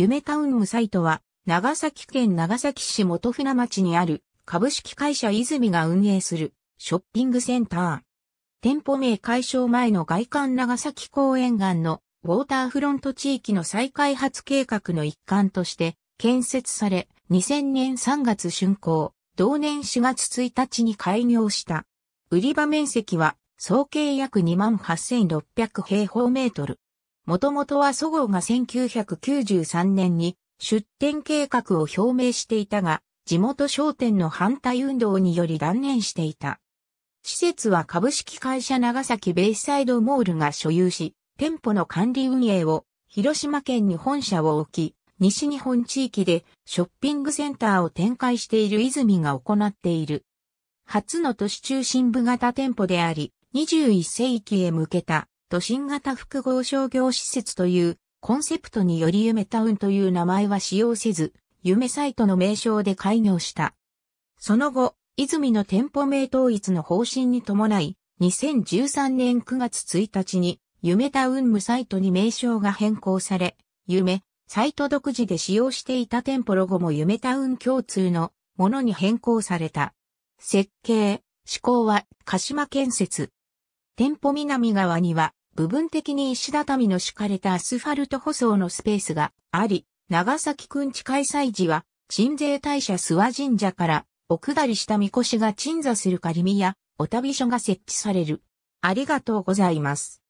夢タウンのサイトは、長崎県長崎市元船町にある、株式会社泉が運営する、ショッピングセンター。店舗名解消前の外観長崎公園岸のウォーターフロント地域の再開発計画の一環として建設され2000年3月竣工、同年4月1日に開業した。売り場面積は総計約28,600平方メートル。もともとはそごうが1993年に出店計画を表明していたが、地元商店の反対運動により断念していた。施設は株式会社長崎ベイサイドモールが所有し、店舗の管理運営を広島県に本社を置き、西日本地域でショッピングセンターを展開している泉が行っている。初の都市中心部型店舗であり、21世紀へ向けた都心型複合商業施設というコンセプトにより夢タウンという名前は使用せず、夢サイトの名称で開業した。その後、泉の店舗名統一の方針に伴い、2013年9月1日に、夢タウン無サイトに名称が変更され、夢、サイト独自で使用していた店舗ロゴも夢タウン共通のものに変更された。設計、施行は鹿島建設。店舗南側には部分的に石畳の敷かれたアスファルト舗装のスペースがあり、長崎くんち開催時は、鎮西大社諏訪神社から、お下りした神輿が鎮座する仮見や、お旅所が設置される。ありがとうございます。